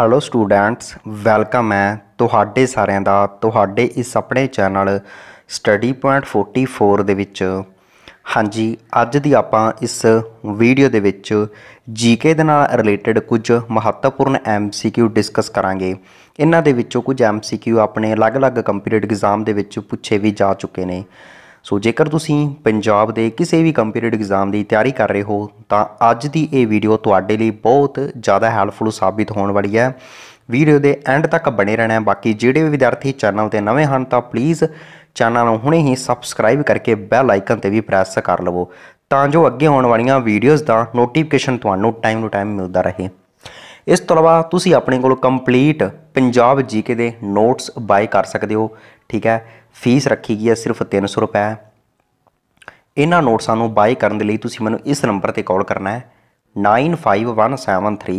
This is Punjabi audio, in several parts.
ਹੈਲੋ ਸਟੂਡੈਂਟਸ ਵੈਲਕਮ ਹੈ ਤੁਹਾਡੇ ਸਾਰਿਆਂ ਦਾ ਤੁਹਾਡੇ ਇਸ ਆਪਣੇ ਚੈਨਲ ਸਟੱਡੀ ਪੁਆਇੰਟ 44 ਦੇ ਵਿੱਚ ਹਾਂਜੀ ਅੱਜ ਦੀ ਆਪਾਂ ਇਸ ਵੀਡੀਓ ਦੇ ਵਿੱਚ ਜੀਕੇ ਦੇ ਨਾਲ ਰਿਲੇਟਡ ਕੁਝ ਮਹੱਤਵਪੂਰਨ ਐਮਸੀਕਿਊ ਡਿਸਕਸ ਕਰਾਂਗੇ ਇਹਨਾਂ ਦੇ ਵਿੱਚੋਂ ਕੁਝ ਐਮਸੀਕਿਊ ਆਪਣੇ ਅਲੱਗ-ਅਲੱਗ ਕੰਪੀਟੀਟਿਵ ਐਗਜ਼ਾਮ ਦੇ ਵਿੱਚ ਪੁੱਛੇ ਵੀ ਜਾ ਚੁੱਕੇ ਨੇ ਸੋ ਜੇਕਰ ਤੁਸੀਂ ਪੰਜਾਬ ਦੇ ਕਿਸੇ ਵੀ ਕੰਪੀਟੀਟਿਵ ਐਗਜ਼ਾਮ ਦੀ ਤਿਆਰੀ ਕਰ ਰਹੇ ਹੋ ਤਾਂ ਅੱਜ ਦੀ ਇਹ ਵੀਡੀਓ ਤੁਹਾਡੇ ਲਈ ਬਹੁਤ ਜ਼ਿਆਦਾ ਹੈਲਪਫੁਲ ਸਾਬਿਤ ਹੋਣ ਵਾਲੀ ਹੈ ਵੀਡੀਓ ਦੇ ਐਂਡ ਤੱਕ ਬਣੇ ਰਹਿਣਾ ਬਾਕੀ ਜਿਹੜੇ ਵੀ ਵਿਦਿਆਰਥੀ ਚੈਨਲ ਤੇ ਨਵੇਂ ਹਨ ਤਾਂ ਪਲੀਜ਼ ਚੈਨਲ ਨੂੰ ਹੁਣੇ ਹੀ ਸਬਸਕ੍ਰਾਈਬ ਕਰਕੇ ਬੈਲ ਆਈਕਨ ਤੇ ਵੀ ਪ੍ਰੈਸ ਕਰ ਲਵੋ ਤਾਂ ਜੋ ਅੱਗੇ ਆਉਣ ਵਾਲੀਆਂ ਵੀਡੀਓਜ਼ ਦਾ ਨੋਟੀਫਿਕੇਸ਼ਨ ਤੁਹਾਨੂੰ ਟਾਈਮ ਟੂ ਟਾਈਮ ਮਿਲਦਾ ਰਹੇ ਇਸ ਤੋਂ ਇਲਾਵਾ ਤੁਸੀਂ ਆਪਣੇ ਕੋਲ ਕੰਪਲੀਟ ਪੰਜਾਬ ਜੀਕੇ ਦੇ ਨੋਟਸ ਬਾਈ ਕਰ ਸਕਦੇ ਹੋ ਠੀਕ ਹੈ ਫੀਸ ਰੱਖੀ ਗਈ ਹੈ ਸਿਰਫ 300 ਰੁਪਏ ਇਹਨਾਂ ਨੋਟਸਾਂ ਨੂੰ ਬਾਏ ਕਰਨ ਦੇ ਲਈ ਤੁਸੀਂ ਮੈਨੂੰ ਇਸ ਨੰਬਰ ਤੇ ਕਾਲ ਕਰਨਾ ਹੈ 95173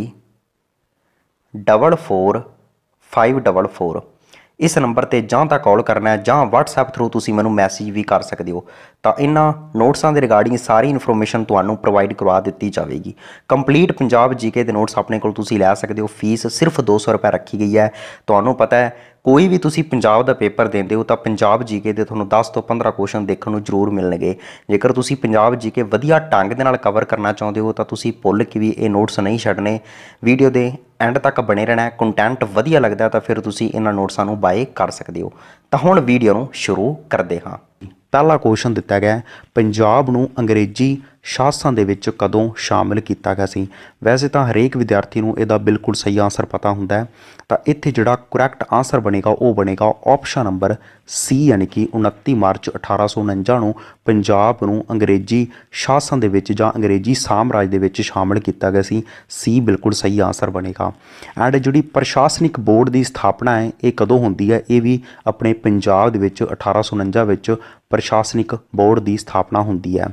44544 ਇਸ ਨੰਬਰ ਤੇ ਜਾਂ ਤਾਂ ਕਾਲ ਕਰਨਾ ਹੈ ਜਾਂ WhatsApp ਥਰੂ ਤੁਸੀਂ ਮੈਨੂੰ ਮੈਸੇਜ ਵੀ ਕਰ ਸਕਦੇ ਹੋ ਤਾਂ ਇਹਨਾਂ ਨੋਟਸਾਂ ਦੇ ਰਿਗਾਰਡਿੰਗ ਸਾਰੀ ਇਨਫੋਰਮੇਸ਼ਨ ਤੁਹਾਨੂੰ ਪ੍ਰੋਵਾਈਡ ਕਰਵਾ ਦਿੱਤੀ ਜਾਵੇਗੀ ਕੰਪਲੀਟ ਪੰਜਾਬ ਜੀਕੇ ਦੇ ਨੋਟਸ ਆਪਣੇ ਕੋਲ ਤੁਸੀਂ ਲੈ ਸਕਦੇ ਹੋ ਫੀਸ ਸਿਰਫ 200 ਰੁਪਏ ਰੱਖੀ ਗਈ ਹੈ ਤੁਹਾਨੂੰ ਪਤਾ ਹੈ ਕੋਈ ਵੀ ਤੁਸੀਂ ਪੰਜਾਬ ਦਾ ਪੇਪਰ ਦਿੰਦੇ ਹੋ ਤਾਂ ਪੰਜਾਬ ਜੀਕੇ ਦੇ ਤੁਹਾਨੂੰ 10 ਤੋਂ 15 ਕੁਐਸਚਨ ਦੇਖਣ ਨੂੰ ਜ਼ਰੂਰ ਮਿਲਣਗੇ ਜੇਕਰ ਤੁਸੀਂ ਪੰਜਾਬ ਜੀਕੇ ਵਧੀਆ ਢੰਗ ਦੇ ਨਾਲ ਕਵਰ ਕਰਨਾ ਚਾਹੁੰਦੇ ਹੋ ਤਾਂ ਤੁਸੀਂ ਪੁੱਲ ਕੇ ਵੀ ਇਹ ਨੋਟਸ ਨਹੀਂ ਛੱਡਨੇ ਵੀਡੀਓ ਦੇ ਐਂਡ ਤੱਕ ਬਣੇ ਰਹਿਣਾ ਕੰਟੈਂਟ ਵਧੀਆ ਲੱਗਦਾ ਤਾਂ ਫਿਰ ਤੁਸੀਂ ਇਹਨਾਂ ਨੋਟਸਾਂ ਨੂੰ ਬਾਏ ਕਰ ਸਕਦੇ ਹੋ ਤਾਂ ਹੁਣ ਵੀਡੀਓ ਨੂੰ ਸ਼ੁਰੂ ਕਰਦੇ ਹਾਂ ਪਹਿਲਾ ਕੁਐਸਚਨ ਦਿੱਤਾ ਗਿਆ ਪੰਜਾਬ ਨੂੰ ਅੰਗਰੇਜ਼ੀ ਸ਼ਾਸਤਰਾਂ ਦੇ ਵਿੱਚ ਕਦੋਂ ਸ਼ਾਮਿਲ ਕੀਤਾ ਗਿਆ ਸੀ ਵੈਸੇ ਤਾਂ ਹਰੇਕ ਵਿਦਿਆਰਥੀ ਨੂੰ ਇਹਦਾ ਬਿਲਕੁਲ ਸਹੀ ਆਨਸਰ ਪਤਾ ਹੁੰਦਾ ਹੈ ਤਾਂ ਇੱਥੇ ਜਿਹੜਾ ਕਰੈਕਟ ਆਨਸਰ ਬਣੇਗਾ ਉਹ ਬਣੇਗਾ ਆਪਸ਼ਨ ਨੰਬਰ ਸੀ ਯਾਨੀ ਕਿ 29 ਮਾਰਚ 1849 ਨੂੰ ਪੰਜਾਬ ਨੂੰ ਅੰਗਰੇਜ਼ੀ ਸ਼ਾਸਨ ਦੇ ਵਿੱਚ ਜਾਂ ਅੰਗਰੇਜ਼ੀ ਸਾਮਰਾਜ ਦੇ ਵਿੱਚ ਸ਼ਾਮਿਲ ਕੀਤਾ ਗਿਆ ਸੀ ਸੀ ਬਿਲਕੁਲ ਸਹੀ ਆਨਸਰ ਬਣੇਗਾ ਐਂਡ ਜਿਹੜੀ ਪ੍ਰਸ਼ਾਸਨਿਕ ਬੋਰਡ ਦੀ ਸਥਾਪਨਾ ਹੈ ਇਹ ਕਦੋਂ ਹੁੰਦੀ ਹੈ ਇਹ ਵੀ ਆਪਣੇ ਪੰਜਾਬ ਦੇ ਵਿੱਚ 1849 ਵਿੱਚ ਪ੍ਰਸ਼ਾਸਨਿਕ ਬੋਰਡ ਦੀ ਸਥਾਪਨਾ ਹੁੰਦੀ ਹੈ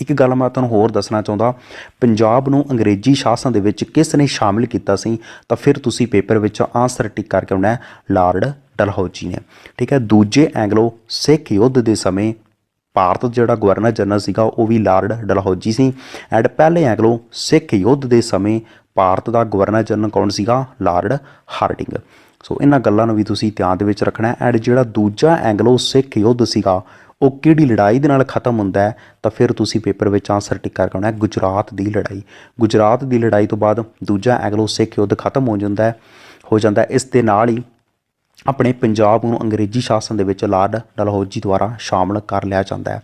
ਇੱਕ ਗੱਲ ਮੈਂ ਤੁਹਾਨੂੰ ਹੋਰ ਦੱਸਣਾ ਚਾਹੁੰਦਾ ਪੰਜਾਬ ਨੂੰ ਅੰਗਰੇਜ਼ੀ ਸ਼ਾਸਨ ਦੇ ਵਿੱਚ ਕਿਸ ਨੇ ਸ਼ਾਮਿਲ ਕੀਤਾ ਸੀ ਤਾਂ ਫਿਰ ਤੁਸੀਂ ਪੇਪਰ ਵਿੱਚ ਆਨਸਰ ਟਿਕ ਕਰਕੇ ਆਉਣਾ ਹੈ ਲਾਰਡ ਡਲਹੌਜੀ ਨੇ ਠੀਕ ਹੈ ਦੂਜੇ ਐਂਗਲੋ ਸਿੱਖ ਯੁੱਧ ਦੇ ਸਮੇਂ ਭਾਰਤ ਜਿਹੜਾ ਗਵਰਨਰ ਜਨਰਲ ਸੀਗਾ ਉਹ ਵੀ ਲਾਰਡ ਡਲਹੌਜੀ ਸੀ ਐਂਡ ਪਹਿਲੇ ਐਂਗਲੋ ਸਿੱਖ ਯੁੱਧ ਦੇ ਸਮੇਂ ਭਾਰਤ ਦਾ ਗਵਰਨਰ ਜਨਰਲ ਕੌਣ ਸੀਗਾ ਲਾਰਡ ਹਾਰਡਿੰਗ ਸੋ ਇਹਨਾਂ ਗੱਲਾਂ ਨੂੰ ਵੀ ਤੁਸੀਂ ਧਿਆਨ ਦੇ ਵਿੱਚ ਰੱਖਣਾ ਐਂਡ ਜਿਹੜਾ ਦੂਜਾ ਐਂਗਲੋ ਸਿੱਖ ਯੁੱਧ ਸੀਗਾ ਉਹ ਕਿਹੜੀ ਲੜਾਈ ਦੇ ਨਾਲ ਖਤਮ ਹੁੰਦਾ ਹੈ ਤਾਂ ਫਿਰ ਤੁਸੀਂ ਪੇਪਰ ਵਿੱਚ ਆਨਸਰ ਟਿਕ ਕਰ ਕਰਨਾ ਹੈ ਗੁਜਰਾਤ ਦੀ ਲੜਾਈ ਗੁਜਰਾਤ ਦੀ ਲੜਾਈ ਤੋਂ ਬਾਅਦ ਦੂਜਾ ਐਗਲੋ ਸਿੱਖ ਯੁੱਧ ਖਤਮ ਹੋ ਜਾਂਦਾ ਹੈ ਹੋ ਜਾਂਦਾ ਇਸ ਦੇ ਨਾਲ ਹੀ ਆਪਣੇ ਪੰਜਾਬ ਨੂੰ ਅੰਗਰੇਜ਼ੀ ਸ਼ਾਸਨ ਦੇ ਵਿੱਚ ਲਾਰਡ ਡਲਹੌਜੀ ਦੁਆਰਾ ਸ਼ਾਮਲ ਕਰ ਲਿਆ ਜਾਂਦਾ ਹੈ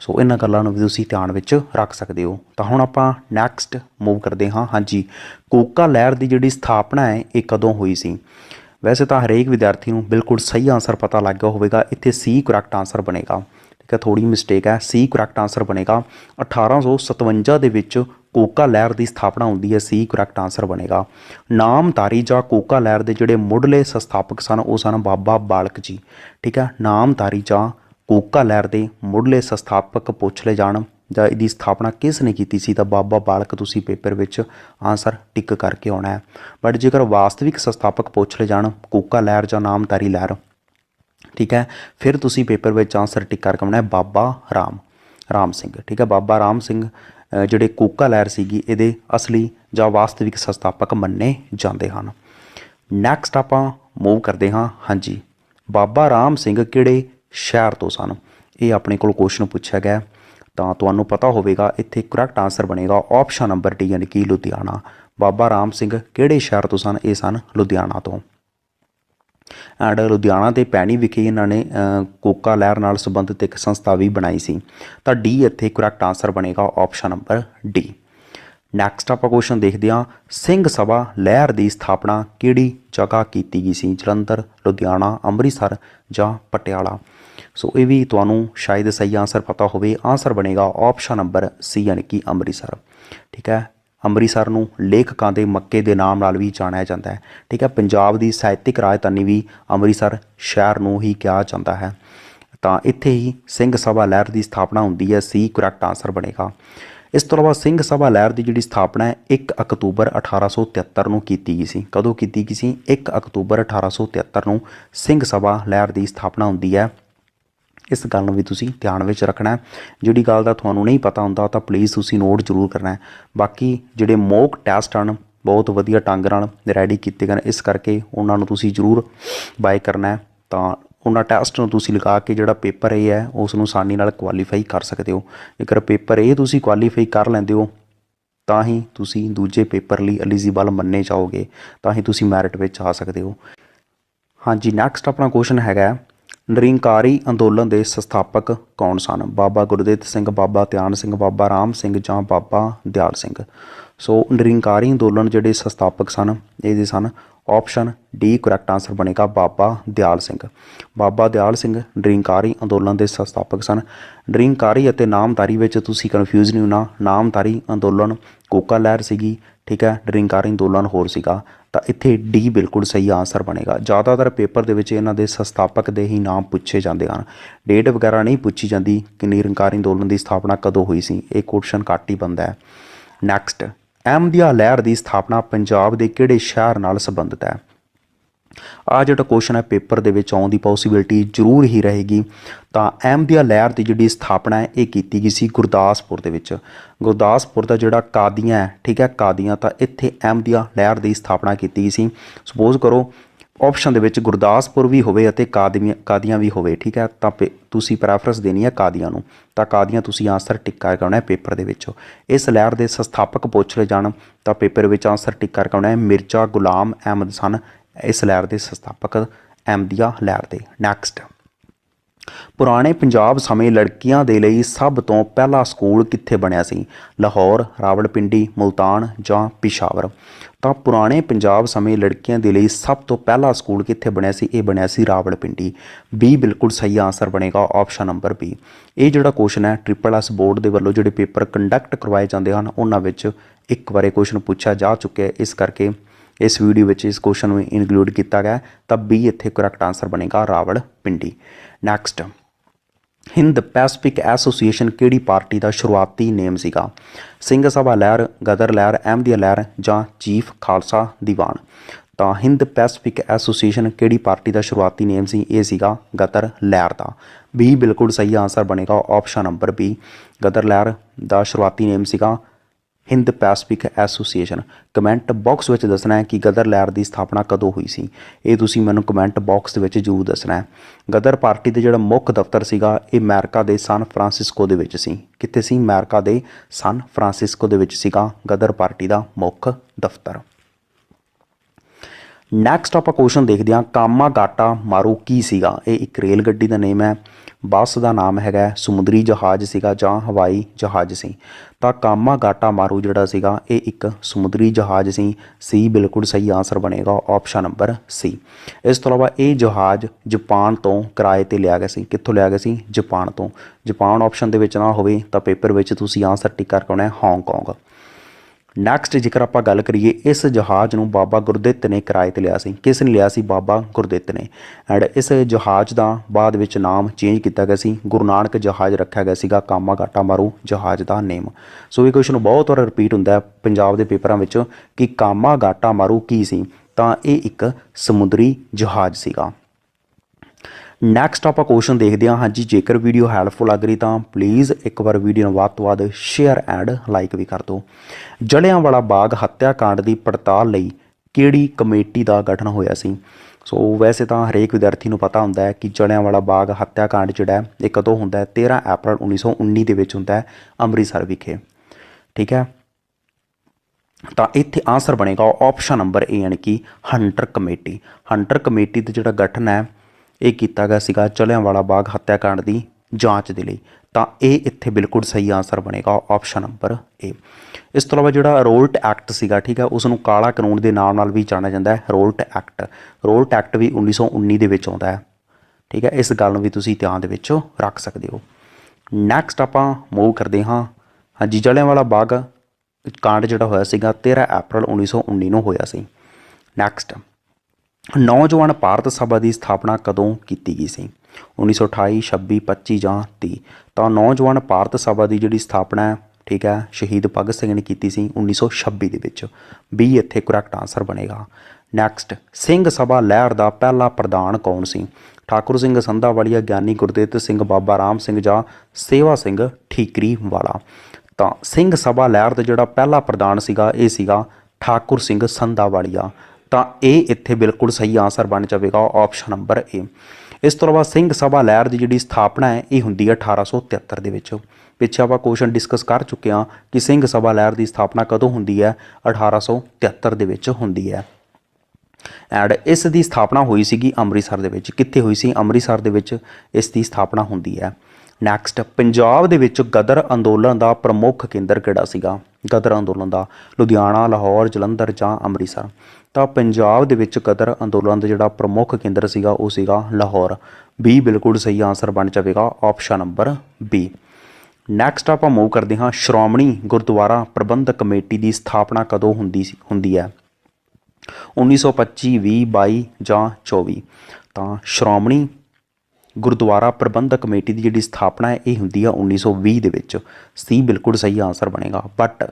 ਸੋ ਇਹਨਾਂ ਗੱਲਾਂ ਨੂੰ ਵੀ ਤੁਸੀਂ ਧਿਆਨ ਵਿੱਚ ਰੱਖ ਸਕਦੇ ਹੋ ਤਾਂ ਹੁਣ ਆਪਾਂ ਨੈਕਸਟ ਮੂਵ ਕਰਦੇ ਹਾਂ ਹਾਂਜੀ ਕੋਕਾ ਲਹਿਰ ਦੀ ਜਿਹੜੀ ਸਥਾਪਨਾ ਹੈ ਇਹ ਕਦੋਂ ਹੋਈ ਸੀ ਵੈਸੇ ਤਾਂ ਹਰੇਕ ਵਿਦਿਆਰਥੀ ਨੂੰ ਬਿਲਕੁਲ ਸਹੀ ਆਨਸਰ ਪਤਾ ਲੱਗ ਗਿਆ ਹੋਵੇਗਾ ਇੱਥੇ ਸੀ ਕਰੈਕਟ ਆਨਸਰ ਬਣੇਗਾ ਠੀਕ ਹੈ ਥੋੜੀ ਮਿਸਟੇਕ ਹੈ ਸੀ ਕਰੈਕਟ ਆਨਸਰ ਬਣੇਗਾ 1857 ਦੇ ਵਿੱਚ ਕੋਕਾ ਲਹਿਰ ਦੀ ਸਥਾਪਨਾ ਹੁੰਦੀ ਹੈ ਸੀ ਕਰੈਕਟ ਆਨਸਰ ਬਣੇਗਾ ਨਾਮਧਾਰੀ ਜਾਂ ਕੋਕਾ ਲਹਿਰ ਦੇ ਜਿਹੜੇ ਮੁੱਢਲੇ ਸੰਸਥਾਪਕ ਸਨ ਉਹ ਸਨ ਬਾਬਾ ਬਾਲਕ ਜੀ ਠੀਕ ਹੈ ਨਾਮਧਾਰੀ ਜਾਂ ਕੋਕਾ ਲਹਿਰ ਦੇ ਮੁੱਢਲੇ ਸੰਸਥਾਪਕ ਪੁੱਛ ਲੈ ਜਾਣ ਜਾਂ ਇਹਦੀ ਸਥਾਪਨਾ ਕਿਸ ਨੇ ਕੀਤੀ ਸੀ ਤਾਂ ਬਾਬਾ ਬਾਲਕ ਤੁਸੀਂ ਪੇਪਰ ਵਿੱਚ ਆਨਸਰ ਟਿਕ ਕਰਕੇ ਆਉਣਾ ਹੈ ਬਟ ਜੇਕਰ ਵਾਸਤਵਿਕ ਸਥਾਪਕ ਪੁੱਛ ਲੈ ਜਾਣ ਕੋਕਾ ਲਹਿਰ ਜਾਂ ਨਾਮਤਾਰੀ ਲਹਿਰ ਠੀਕ ਹੈ ਫਿਰ ਤੁਸੀਂ ਪੇਪਰ ਵਿੱਚ ਆਨਸਰ ਟਿਕ ਕਰਕੇ ਆਉਣਾ ਹੈ ਬਾਬਾ ਰਾਮ ਰਾਮ ਸਿੰਘ ਠੀਕ ਹੈ ਬਾਬਾ ਰਾਮ ਸਿੰਘ ਜਿਹੜੇ ਕੋਕਾ ਲਹਿਰ ਸੀਗੀ ਇਹਦੇ ਅਸਲੀ ਜਾਂ ਵਾਸਤਵਿਕ ਸਥਾਪਕ ਮੰਨੇ ਜਾਂਦੇ ਹਨ ਨੈਕਸਟ ਆਪਾਂ ਮੂਵ ਕਰਦੇ ਹਾਂ ਹਾਂਜੀ ਬਾਬਾ ਰਾਮ ਸਿੰਘ ਕਿਹੜੇ ਸ਼ਹਿਰ ਤੋਂ ਸਨ ਇਹ ਆਪਣੇ ਕੋਲ ਕੁਐਸਚਨ ਪੁੱਛਿਆ ਗਿਆ ਤਾਂ ਤੁਹਾਨੂੰ ਪਤਾ ਹੋਵੇਗਾ ਇੱਥੇ ਕਰੈਕਟ ਆਨਸਰ ਬਣੇਗਾ ਆਪਸ਼ਨ ਨੰਬਰ ਡੀ ਯਾਨੀ ਕਿ ਲੁਧਿਆਣਾ ਬਾਬਾ ਰਾਮ ਸਿੰਘ ਕਿਹੜੇ ਸ਼ਹਿਰ ਤੋਂ ਸਨ ਇਹ ਸਨ ਲੁਧਿਆਣਾ ਤੋਂ ਐਂਡ ਲੁਧਿਆਣਾ ਤੇ ਪੈਣੀ ਵਿਖੇ ਇਹਨਾਂ ਨੇ ਕੋਕਾ ਲਹਿਰ ਨਾਲ ਸੰਬੰਧਿਤ ਇੱਕ ਸੰਸਥਾ ਵੀ ਬਣਾਈ ਸੀ ਤਾਂ ਡੀ ਇੱਥੇ ਕਰੈਕਟ ਆਨਸਰ ਬਣੇਗਾ ਆਪਸ਼ਨ ਨੰਬਰ ਡੀ ਨੈਕਸਟ ਆਪਾਂ ਕੁਐਸਚਨ ਦੇਖਦੇ ਹਾਂ ਸਿੰਘ ਸਭਾ ਲਹਿਰ ਦੀ ਸਥਾਪਨਾ ਕਿਹੜੀ ਜਗ੍ਹਾ ਕੀਤੀ ਗਈ ਸੀ ਜਲੰਧਰ ਲੁਧਿਆਣਾ ਅੰਮ੍ਰਿਤਸਰ ਜਾਂ ਪਟਿਆਲਾ ਸੋ ਇਹ ਵੀ ਤੁਹਾਨੂੰ ਸ਼ਾਇਦ ਸਹੀ ਆਨਸਰ ਪਤਾ ਹੋਵੇ ਆਨਸਰ ਬਣੇਗਾ ਆਪਸ਼ਨ ਨੰਬਰ ਸੀ ਯਾਨੀ ਕਿ ਅੰਮ੍ਰਿਤਸਰ ਠੀਕ ਹੈ ਅੰਮ੍ਰਿਤਸਰ ਨੂੰ ਲੇਖਕਾਂ ਦੇ ਮੱਕੇ ਦੇ ਨਾਮ ਨਾਲ ਵੀ ਜਾਣਿਆ ਜਾਂਦਾ ਹੈ ਠੀਕ ਹੈ ਪੰਜਾਬ ਦੀ ਸਾਹਿਤਿਕ ਰਾਜਧਾਨੀ ਵੀ ਅੰਮ੍ਰਿਤਸਰ ਸ਼ਹਿਰ ਨੂੰ ਹੀ ਕਿਹਾ ਜਾਂਦਾ ਹੈ ਤਾਂ ਇੱਥੇ ਹੀ ਸਿੰਘ ਸਭਾ ਲਹਿਰ ਦੀ ਸਥਾਪਨਾ ਹੁੰਦੀ ਹੈ ਸੀ ਕਰੈਕਟ ਆਨਸਰ ਬਣੇਗਾ ਇਸ ਤੋਂ ਇਲਾਵਾ ਸਿੰਘ ਸਭਾ ਲਹਿਰ ਦੀ ਜਿਹੜੀ ਸਥਾਪਨਾ ਹੈ 1 ਅਕਤੂਬਰ 1873 ਨੂੰ ਕੀਤੀ ਗਈ ਸੀ ਕਦੋਂ ਕੀਤੀ ਗਈ ਸੀ 1 ਅਕਤੂਬਰ 1873 ਨੂੰ ਸਿੰਘ ਸਭਾ ਲਹਿਰ ਦੀ ਸਥਾਪਨਾ ਹੁੰਦੀ ਹੈ ਇਸ ਗੱਲ ਨੂੰ ਵੀ ਤੁਸੀਂ ਧਿਆਨ ਵਿੱਚ ਰੱਖਣਾ ਜਿਹੜੀ ਗੱਲ ਦਾ ਤੁਹਾਨੂੰ ਨਹੀਂ ਪਤਾ ਹੁੰਦਾ ਤਾਂ ਪਲੀਜ਼ ਤੁਸੀਂ ਨੋਟ ਜ਼ਰੂਰ ਕਰਨਾ ਬਾਕੀ ਜਿਹੜੇ ਮੌਕ ਟੈਸਟ ਹਨ ਬਹੁਤ ਵਧੀਆ ਟੰਗ ਨਾਲ ਰੈਡੀ ਕੀਤੇ ਗਏ ਇਸ ਕਰਕੇ ਉਹਨਾਂ ਨੂੰ ਤੁਸੀਂ ਜ਼ਰੂਰ ਬਾਏ ਕਰਨਾ ਤਾਂ ਉਹਨਾਂ ਟੈਸਟ ਨੂੰ ਤੁਸੀਂ ਲਗਾ ਕੇ ਜਿਹੜਾ ਪੇਪਰ ਇਹ ਹੈ ਉਸ ਨੂੰ ਆਸਾਨੀ ਨਾਲ ਕੁਆਲੀਫਾਈ ਕਰ ਸਕਦੇ ਹੋ ਜੇਕਰ ਪੇਪਰ ਇਹ ਤੁਸੀਂ ਕੁਆਲੀਫਾਈ ਕਰ ਲੈਂਦੇ ਹੋ ਤਾਂ ਹੀ ਤੁਸੀਂ ਦੂਜੇ ਪੇਪਰ ਲਈ ਐਲੀਜੀਬਲ ਮੰਨੇ ਜਾਓਗੇ ਤਾਂ ਹੀ ਤੁਸੀਂ ਮੈਰਿਟ ਵਿੱਚ ਆ ਸਕਦੇ ਹੋ ਹਾਂਜੀ ਨੈਕਸਟ ਆਪਣਾ ਕੁਐਸਚਨ ਹੈਗਾ ਨਿਰੰਕਾਰੀ ਅੰਦੋਲਨ ਦੇ ਸਥਾਪਕ ਕੌਣ ਸਨ ਬਾਬਾ ਗੁਰਦੇਵ ਸਿੰਘ ਬਾਬਾ ਧਿਆਨ ਸਿੰਘ ਬਾਬਾ ਰਾਮ ਸਿੰਘ ਜਾਂ ਬਾਬਾ ਦਿਆਲ ਸਿੰਘ ਸੋ ਨਿਰੰਕਾਰੀ ਅੰਦੋਲਨ ਜਿਹੜੇ ਸਥਾਪਕ ਸਨ ਇਹਦੇ ਸਨ ਆਪਸ਼ਨ ਡੀ ਕਰੈਕਟ ਆਨਸਰ ਬਣੇਗਾ ਬਾਬਾ ਦਿਆਲ ਸਿੰਘ ਬਾਬਾ ਦਿਆਲ ਸਿੰਘ ਨਿਰੰਕਾਰੀ ਅੰਦੋਲਨ ਦੇ ਸਥਾਪਕ ਸਨ ਨਿਰੰਕਾਰੀ ਅਤੇ ਨਾਮਦਾਰੀ ਵਿੱਚ ਤੁਸੀਂ ਕਨਫਿਊਜ਼ ਨਹੀਂ ਹੋਣਾ ਨਾਮਦਾਰੀ ਅੰਦੋਲਨ ਕੋਕਾ ਲਹਿਰ ਸੀਗੀ ਠੀਕ ਹੈ ਨਿਰੰਕਾਰੀ ਅੰਦੋਲਨ ਹੋਰ ਸੀਗਾ ਤਾਂ ਇੱਥੇ ਡੀ ਬਿਲਕੁਲ ਸਹੀ ਆਨਸਰ ਬਣੇਗਾ ਜ਼ਿਆਦਾਤਰ ਪੇਪਰ ਦੇ ਵਿੱਚ ਇਹਨਾਂ ਦੇ ਸੰਸਥਾਪਕ ਦੇ ਹੀ ਨਾਮ ਪੁੱਛੇ ਜਾਂਦੇ ਹਨ ਡੇਟ ਵਗੈਰਾ ਨਹੀਂ ਪੁੱਛੀ ਜਾਂਦੀ ਕਿ ਨਿਰੰਕਾਰੀ ਅੰਦੋਲਨ ਦੀ ਸਥਾਪਨਾ ਕਦੋਂ ਹੋਈ ਸੀ ਇਹ ਕੁਐਸਚਨ ਘੱਟ ਹੀ ਬੰਦਾ ਹੈ ਨੈਕਸਟ ਅਹਿਮਦੀਆ ਲਹਿਰ ਦੀ ਸਥਾਪਨਾ ਪੰਜਾਬ ਦੇ ਕਿਹੜੇ ਸ਼ਹਿਰ ਨਾਲ ਸੰਬੰਧਿਤ ਹੈ ਆ ਜਿਹੜਾ ਕੁਐਸਚਨ ਹੈ ਪੇਪਰ ਦੇ ਵਿੱਚ ਆਉਣ ਦੀ ਪੋਸਿਬਿਲਿਟੀ ਜ਼ਰੂਰ ਹੀ ਰਹੇਗੀ ਤਾਂ ਅਹਿਮਦੀਆ ਲਹਿਰ ਦੀ ਜਿਹੜੀ ਸਥਾਪਨਾ ਹੈ ਇਹ ਕੀਤੀ ਗਈ ਸੀ ਗੁਰਦਾਸਪੁਰ ਦੇ ਵਿੱਚ ਗੁਰਦਾਸਪੁਰ ਦਾ ਜਿਹੜਾ ਕਾਦੀਆਂ ਹੈ ਠੀਕ ਹੈ ਕਾਦੀਆਂ ਤਾਂ ਇੱਥੇ ਅਹਿਮਦੀਆ ਲਹਿਰ ਦੀ ਸਥਾਪਨਾ ਕੀਤੀ ਗਈ ਸੀ ਸੁਪੋਜ਼ ਕਰੋ ਆਪਸ਼ਨ ਦੇ ਵਿੱਚ ਗੁਰਦਾਸਪੁਰ ਵੀ ਹੋਵੇ ਅਤੇ ਕਾਦੀਆਂ ਕਾਦੀਆਂ ਵੀ ਹੋਵੇ ਠੀਕ ਹੈ ਤਾਂ ਤੁਸੀਂ ਪ੍ਰੈਫਰੈਂਸ ਦੇਣੀ ਹੈ ਕਾਦੀਆਂ ਨੂੰ ਤਾਂ ਕਾਦੀਆਂ ਤੁਸੀਂ ਆਨਸਰ ਟਿੱਕਾ ਕਰਾਉਣਾ ਹੈ ਪੇਪਰ ਦੇ ਵਿੱਚ ਇਸ ਲਹਿਰ ਦੇ ਸੰਸਥਾਪਕ ਪੁੱਛ ਲੈ ਜਾਣ ਤਾਂ ਪੇਪਰ ਵਿੱਚ ਆਨਸਰ ਟਿੱਕਾ ਕਰਾਉਣਾ ਹੈ ਮਿਰਜ਼ਾ ਗੁਲਾਮ ਅਹਿਮਦ ਸਨ ਇਸ ਲਹਿਰ ਦੇ ਸੰਸਥਾਪਕ ਅਹਿਮਦੀਆ ਲਹਿਰ ਦੇ ਨੈਕਸਟ ਪੁਰਾਣੇ ਪੰਜਾਬ ਸਮੇਂ ਲੜਕੀਆਂ ਦੇ ਲਈ ਸਭ ਤੋਂ ਪਹਿਲਾ ਸਕੂਲ ਕਿੱਥੇ ਬਣਿਆ ਸੀ ਲਾਹੌਰ ਰਾਵਲਪਿੰਡੀ ਮਲਤਾਨ ਜਾਂ ਪਿਸ਼ਾਵਰ ਤਾਂ ਪੁਰਾਣੇ ਪੰਜਾਬ ਸਮੇਂ ਲੜਕੀਆਂ ਦੇ ਲਈ ਸਭ ਤੋਂ ਪਹਿਲਾ ਸਕੂਲ ਕਿੱਥੇ ਬਣਿਆ ਸੀ ਇਹ ਬਣਿਆ ਸੀ ਰਾਵਲਪਿੰਡੀ ਬੀ ਬਿਲਕੁਲ ਸਹੀ ਆਨਸਰ ਬਣੇਗਾ ਆਪਸ਼ਨ ਨੰਬਰ ਬੀ ਇਹ ਜਿਹੜਾ ਕੁਐਸਚਨ ਹੈ ਟ੍ਰਿਪਲ ਐਸ ਬੋਰਡ ਦੇ ਵੱਲੋਂ ਜਿਹੜੇ ਪੇਪਰ ਕੰਡਕਟ ਕਰਵਾਏ ਜਾਂਦੇ ਹਨ ਉਹਨਾਂ ਵਿੱਚ ਇੱਕ ਵਾਰੇ ਕੁਐਸਚਨ ਪੁੱਛਿਆ ਜਾ ਚੁੱਕਿਆ ਇਸ ਕਰਕੇ ਇਸ ਵੀਡੀਓ ਵਿੱਚ ਇਸ ਕੁਐਸਚਨ ਨੂੰ ਇਨਕਲੂਡ ਕੀਤਾ ਗਿਆ ਤਾਂ B ਇੱਥੇ ਕਰੈਕਟ ਆਨਸਰ ਬਣੇਗਾ Rawalpindi next Hind Pacific Association ਕਿਹੜੀ ਪਾਰਟੀ ਦਾ ਸ਼ੁਰੂਆਤੀ ਨੇਮ ਸੀਗਾ ਸਿੰਘ ਸਭਾ ਲਹਿਰ ਗਦਰ ਲਹਿਰ ਅਹਿਮਦੀਆ ਲਹਿਰ ਜਾਂ ਚੀਫ ਖਾਲਸਾ ਦੀਵਾਨ ਤਾਂ ਹਿੰਦ ਪੈਸਿਫਿਕ ਐਸੋਸੀਏਸ਼ਨ ਕਿਹੜੀ ਪਾਰਟੀ ਦਾ ਸ਼ੁਰੂਆਤੀ ਨੇਮ ਸੀ ਇਹ ਸੀਗਾ ਗਦਰ ਲਹਿਰ ਦਾ ਬੀ ਬਿਲਕੁਲ ਸਹੀ ਆਨਸਰ ਬਣੇਗਾ ਆਪਸ਼ਨ ਨੰਬਰ ਬੀ ਗਦਰ ਲਹਿਰ ਦਾ ਸ਼ੁਰੂਆਤੀ ਨੇਮ ਸੀਗਾ Hind Pacific Association comment box ਵਿੱਚ ਦੱਸਣਾ ਹੈ ਕਿ ਗਦਰ ਲਹਿਰ ਦੀ ਸਥਾਪਨਾ ਕਦੋਂ ਹੋਈ ਸੀ ਇਹ ਤੁਸੀਂ ਮੈਨੂੰ ਕਮੈਂਟ ਬਾਕਸ ਦੇ ਵਿੱਚ ਜ਼ਰੂਰ ਦੱਸਣਾ ਹੈ ਗਦਰ ਪਾਰਟੀ ਦੇ ਜਿਹੜਾ ਮੁੱਖ ਦਫ਼ਤਰ ਸੀਗਾ ਇਹ ਅਮਰੀਕਾ ਦੇ ਸਨ ਫਰਾਂਸਿਸਕੋ ਦੇ ਵਿੱਚ ਸੀ ਕਿੱਥੇ ਸੀ ਅਮਰੀਕਾ ਦੇ ਸਨ ਫਰਾਂਸਿਸਕੋ ਦੇ ਵਿੱਚ ਸੀਗਾ ਗਦਰ ਪਾਰਟੀ ਦਾ ਮੁੱਖ ਦਫ਼ਤਰ ਨੈਕਸਟ ਆਪਾਂ ਕੁਐਸਚਨ ਦੇਖਦੇ ਹਾਂ ਕਾਮਾਗਾਟਾ ਮਾਰੂ ਕੀ ਸੀਗਾ ਇਹ ਇੱਕ ਰੇਲ ਗੱਡੀ ਦਾ ਨੇਮ ਹੈ ਬੱਸ ਦਾ ਨਾਮ ਹੈਗਾ ਸਮੁੰਦਰੀ ਜਹਾਜ਼ ਸੀਗਾ ਜਾਂ ਹਵਾਈ ਜਹਾਜ਼ ਸੀ ਤਾਂ ਕਾਮਾਗਾਟਾ ਮਾਰੂ ਜਿਹੜਾ ਸੀਗਾ ਇਹ ਇੱਕ ਸਮੁੰਦਰੀ ਜਹਾਜ਼ ਸੀ ਸੀ ਬਿਲਕੁਲ ਸਹੀ ਆਨਸਰ ਬਣੇਗਾ ਆਪਸ਼ਨ ਨੰਬਰ ਸੀ ਇਸ ਤੋਂ ਇਲਾਵਾ ਇਹ ਜਹਾਜ਼ ਜਾਪਾਨ ਤੋਂ ਕਿਰਾਏ ਤੇ ਲਿਆ ਗਿਆ ਸੀ ਕਿੱਥੋਂ ਲਿਆ ਗਿਆ ਸੀ ਜਾਪਾਨ ਤੋਂ ਜਾਪਾਨ ਆਪਸ਼ਨ ਦੇ ਵਿੱਚ ਨਾ ਹੋਵੇ ਤਾਂ ਪੇਪਰ ਵਿੱਚ ਤੁਸੀਂ ਆਨਸਰ ਟਿਕ ਕਰਕੇ ਆਉਣਾ ਹੈ ਹਾਂਗਕਾਂਗ ਨੈਕਸਟ ਜੇਕਰ ਆਪਾਂ ਗੱਲ ਕਰੀਏ ਇਸ ਜਹਾਜ਼ ਨੂੰ ਬਾਬਾ ਗੁਰਦਿੱਤ ਨੇ ਕਿਰਾਏ ਤੇ ਲਿਆ ਸੀ ਕਿਸ ਨੇ ਲਿਆ ਸੀ ਬਾਬਾ ਗੁਰਦਿੱਤ ਨੇ ਐਂਡ ਇਸ ਜਹਾਜ਼ ਦਾ ਬਾਅਦ ਵਿੱਚ ਨਾਮ ਚੇਂਜ ਕੀਤਾ ਗਿਆ ਸੀ ਗੁਰੂ ਨਾਨਕ ਜਹਾਜ਼ ਰੱਖਿਆ ਗਿਆ ਸੀਗਾ ਕਾਮਾ ਘਾਟਾ ਮਾਰੂ ਜਹਾਜ਼ ਦਾ ਨੇਮ ਸੋ ਇਹ ਕੁਐਸਚਨ ਬਹੁਤ ਵਾਰ ਰਿਪੀਟ ਹੁੰਦਾ ਹੈ ਪੰਜਾਬ ਦੇ ਪੇਪਰਾਂ ਵਿੱਚ ਕਿ ਕਾਮਾ ਘਾਟਾ ਮਾਰੂ ਕੀ ਸੀ ਤਾਂ ਇਹ ਇੱਕ ਸਮੁੰਦਰੀ ਜਹਾਜ਼ ਸੀਗਾ ਨੈਕਸਟ ਆਪਾਂ ਕੁਐਸਚਨ ਦੇਖਦੇ ਹਾਂ ਹਾਂਜੀ ਜੇਕਰ ਵੀਡੀਓ ਹੈਲਪਫੁਲ ਲੱਗ ਰਹੀ ਤਾਂ ਪਲੀਜ਼ ਇੱਕ ਵਾਰ ਵੀਡੀਓ ਨੂੰ ਵੱਧ ਤੋਂ ਵੱਧ ਸ਼ੇਅਰ ਐਂਡ ਲਾਈਕ ਵੀ ਕਰ ਦਿਓ ਜਲਿਆਂਵਾਲਾ ਬਾਗ ਹੱਤਿਆਕਾਂਡ ਦੀ ਪੜਤਾਲ ਲਈ ਕਿਹੜੀ ਕਮੇਟੀ ਦਾ ਗਠਨ ਹੋਇਆ ਸੀ ਸੋ ਵੈਸੇ ਤਾਂ ਹਰੇਕ ਵਿਦਿਆਰਥੀ ਨੂੰ ਪਤਾ ਹੁੰਦਾ ਹੈ ਕਿ ਜਲਿਆਂਵਾਲਾ ਬਾਗ ਹੱਤਿਆਕਾਂਡ ਜਿਹੜਾ ਇਹ ਕਦੋਂ ਹੁੰਦਾ ਹੈ 13 ਅਪ੍ਰੈਲ 1919 ਦੇ ਵਿੱਚ ਹੁੰਦਾ ਹੈ ਅੰਮ੍ਰਿਤਸਰ ਵਿਖੇ ਠੀਕ ਹੈ ਤਾਂ ਇੱਥੇ ਆਨਸਰ ਬਣੇਗਾ ਆਪਸ਼ਨ ਨੰਬਰ ਏ ਯਾਨੀ ਕਿ ਹੰਟਰ ਕਮੇਟੀ ਹੰਟਰ ਕਮੇਟੀ ਦਾ ਜਿਹੜਾ ਗਠਨ ਹੈ ਇਹ ਕੀਤਾ ਗਿਆ ਸੀਗਾ ਚਲਿਆਂ ਵਾਲਾ ਬਾਗ ਹੱਤਿਆਕਾਂਡ ਦੀ ਜਾਂਚ ਦੇ ਲਈ ਤਾਂ ਇਹ ਇੱਥੇ ਬਿਲਕੁਲ ਸਹੀ ਆਨਸਰ ਬਣੇਗਾ ਆਪਸ਼ਨ ਨੰਬਰ ਏ ਇਸ ਤੋਂ ਇਲਾਵਾ ਜਿਹੜਾ ਰੋਲਟ ਐਕਟ ਸੀਗਾ ਠੀਕ ਹੈ ਉਸ ਨੂੰ ਕਾਲਾ ਕਾਨੂੰਨ ਦੇ ਨਾਮ ਨਾਲ ਵੀ ਜਾਣਿਆ ਜਾਂਦਾ ਹੈ ਰੋਲਟ ਐਕਟ ਰੋਲਟ ਐਕਟ ਵੀ 1919 ਦੇ ਵਿੱਚ ਆਉਂਦਾ ਹੈ ਠੀਕ ਹੈ ਇਸ ਗੱਲ ਨੂੰ ਵੀ ਤੁਸੀਂ ਧਿਆਨ ਦੇ ਵਿੱਚ ਰੱਖ ਸਕਦੇ ਹੋ ਨੈਕਸਟ ਆਪਾਂ ਮੂਵ ਕਰਦੇ ਹਾਂ ਹਾਂਜੀ ਵਾਲਾ ਬਾਗ ਕਾਂਡ ਜਿਹੜਾ ਹੋਇਆ ਸੀਗਾ 13 ਅਪ੍ਰੈਲ 1919 ਨੂੰ ਹੋਇਆ ਸੀ ਨੈਕਸਟ ਨੌਜਵਾਨ ਭਾਰਤ ਸਭਾ ਦੀ ਸਥਾਪਨਾ ਕਦੋਂ ਕੀਤੀ ਗਈ ਸੀ 1928 26 25 ਜਾਂ 30 ਤਾਂ ਨੌਜਵਾਨ ਭਾਰਤ ਸਭਾ ਦੀ ਜਿਹੜੀ ਸਥਾਪਨਾ ਹੈ ਠੀਕ ਹੈ ਸ਼ਹੀਦ ਭਗਤ ਸਿੰਘ ਨੇ ਕੀਤੀ ਸੀ 1926 ਦੇ ਵਿੱਚ ਬੀ ਇੱਥੇ ਕਰੈਕਟ ਆਨਸਰ ਬਣੇਗਾ ਨੈਕਸਟ ਸਿੰਘ ਸਭਾ ਲਹਿਰ ਦਾ ਪਹਿਲਾ ਪ੍ਰਧਾਨ ਕੌਣ ਸੀ ਠਾਕੁਰ ਸਿੰਘ ਸੰਧਾਵਾਲੀਆ ਗਿਆਨੀ ਗੁਰਦੇਵ ਸਿੰਘ ਬਾਬਾ ਰਾਮ ਸਿੰਘ ਜਾਂ ਸੇਵਾ ਸਿੰਘ ਠੀਕਰੀ ਵਾਲਾ ਤਾਂ ਸਿੰਘ ਸਭਾ ਲਹਿਰ ਦਾ ਜਿਹੜਾ ਪਹਿਲਾ ਪ੍ਰਧਾਨ ਸੀਗਾ ਇਹ ਸੀਗਾ ਠਾਕੁਰ ਸਿੰਘ ਸੰਧਾਵਾਲੀਆ ਤਾਂ ਇਹ ਇੱਥੇ ਬਿਲਕੁਲ ਸਹੀ ਆਨਸਰ ਬਣ ਜਾਵੇਗਾ ਆਪਸ਼ਨ ਨੰਬਰ ਏ ਇਸ ਤੋਂ ਬਾਅਦ ਸਿੰਘ ਸਭਾ ਲਹਿਰ ਦੀ ਜਿਹੜੀ ਸਥਾਪਨਾ ਹੈ ਇਹ ਹੁੰਦੀ ਹੈ 1873 ਦੇ ਵਿੱਚ ਪਿੱਛੇ ਆਪਾਂ ਕੁਐਸਚਨ ਡਿਸਕਸ ਕਰ ਚੁੱਕੇ ਹਾਂ ਕਿ ਸਿੰਘ ਸਭਾ ਲਹਿਰ ਦੀ ਸਥਾਪਨਾ ਕਦੋਂ ਹੁੰਦੀ ਹੈ 1873 ਦੇ ਵਿੱਚ ਹੁੰਦੀ ਹੈ ਐਂਡ ਇਸ ਦੀ ਸਥਾਪਨਾ ਹੋਈ ਸੀਗੀ ਅੰਮ੍ਰਿਤਸਰ ਦੇ ਵਿੱਚ ਕਿੱਥੇ ਹੋਈ ਸੀ ਅੰਮ੍ਰਿਤਸਰ ਦੇ ਵਿੱਚ ਇਸ ਦੀ ਸਥਾਪਨਾ ਹੁੰਦੀ ਹੈ ਨੈਕਸਟ ਪੰਜਾਬ ਦੇ ਵਿੱਚ ਗਦਰ ਅੰਦੋਲਨ ਦਾ ਪ੍ਰਮੁੱਖ ਕੇਂਦਰ ਕਿਹੜਾ ਸੀਗਾ ਗਦਰ ਅੰਦੋਲਨ ਦਾ ਲੁਧਿਆਣਾ ਲਾਹੌਰ ਜਲੰਧਰ ਜਾਂ ਅੰਮ੍ਰਿਤਸਰ ਤਾਂ ਪੰਜਾਬ ਦੇ ਵਿੱਚ ਕਦਰ ਅੰਦੋਲਨ ਦਾ ਜਿਹੜਾ ਪ੍ਰਮੁੱਖ ਕੇਂਦਰ ਸੀਗਾ ਉਹ ਸੀਗਾ ਲਾਹੌਰ ਬੀ ਬਿਲਕੁਲ ਸਹੀ ਆਨਸਰ ਬਣ ਜਾਵੇਗਾ ਆਪਸ਼ਨ ਨੰਬਰ ਬੀ ਨੈਕਸਟ ਆਪਾਂ ਮੂਵ ਕਰਦੇ ਹਾਂ ਸ਼੍ਰੋਮਣੀ ਗੁਰਦੁਆਰਾ ਪ੍ਰਬੰਧਕ ਕਮੇਟੀ ਦੀ ਸਥਾਪਨਾ ਕਦੋਂ ਹੁੰਦੀ ਸੀ ਹੁੰਦੀ ਹੈ 1925 20 22 ਜਾਂ 24 ਤਾਂ ਸ਼੍ਰੋਮਣੀ ਗੁਰਦੁਆਰਾ ਪ੍ਰਬੰਧਕ ਕਮੇਟੀ ਦੀ ਜਿਹੜੀ ਸਥਾਪਨਾ ਹੈ ਇਹ ਹੁੰਦੀ ਆ 1920 ਦੇ ਵਿੱਚ ਸੀ ਬਿਲਕੁਲ ਸਹੀ ਆਨਸਰ ਬਣੇਗਾ ਬਟ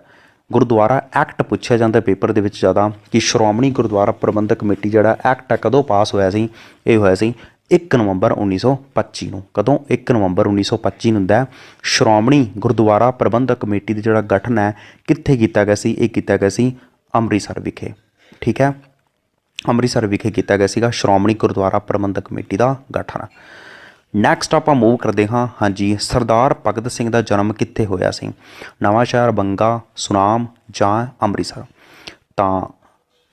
ਗੁਰਦੁਆਰਾ ਐਕਟ ਪੁੱਛਿਆ ਜਾਂਦਾ ਪੇਪਰ ਦੇ ਵਿੱਚ ਜ਼ਿਆਦਾ ਕਿ ਸ਼੍ਰੋਮਣੀ ਗੁਰਦੁਆਰਾ ਪ੍ਰਬੰਧਕ ਕਮੇਟੀ ਜਿਹੜਾ ਐਕਟ ਆ ਕਦੋਂ ਪਾਸ ਹੋਇਆ ਸੀ ਇਹ ਹੋਇਆ ਸੀ 1 ਨਵੰਬਰ 1925 ਨੂੰ ਕਦੋਂ 1 ਨਵੰਬਰ 1925 ਨੂੰ ਹੁੰਦਾ ਸ਼੍ਰੋਮਣੀ ਗੁਰਦੁਆਰਾ ਪ੍ਰਬੰਧਕ ਕਮੇਟੀ ਦਾ ਜਿਹੜਾ ਗਠਨ ਹੈ ਕਿੱਥੇ ਕੀਤਾ ਗਿਆ ਸੀ ਇਹ ਕੀਤਾ ਗਿਆ ਸੀ ਅੰਮ੍ਰਿਤਸਰ ਵਿਖੇ ਠੀਕ ਹੈ ਅੰਮ੍ਰਿਤਸਰ ਵਿਖੇ ਕੀਤਾ ਗਿਆ ਸੀਗਾ ਸ਼੍ਰੋਮਣੀ ਗੁਰਦੁਆਰਾ ਪ੍ਰਬੰਧਕ ਕਮੇਟੀ ਦਾ ਗਠਨ ਨੈਕਸਟ ਆਪਾਂ ਮੂਵ ਕਰਦੇ ਹਾਂ ਹਾਂਜੀ ਸਰਦਾਰ ਭਗਤ ਸਿੰਘ ਦਾ ਜਨਮ ਕਿੱਥੇ ਹੋਇਆ ਸੀ ਨਵਾਂ ਸ਼ਹਿਰ ਬੰਗਾ ਸੁਨਾਮ ਜਾਂ ਅੰਮ੍ਰਿਤਸਰ ਤਾਂ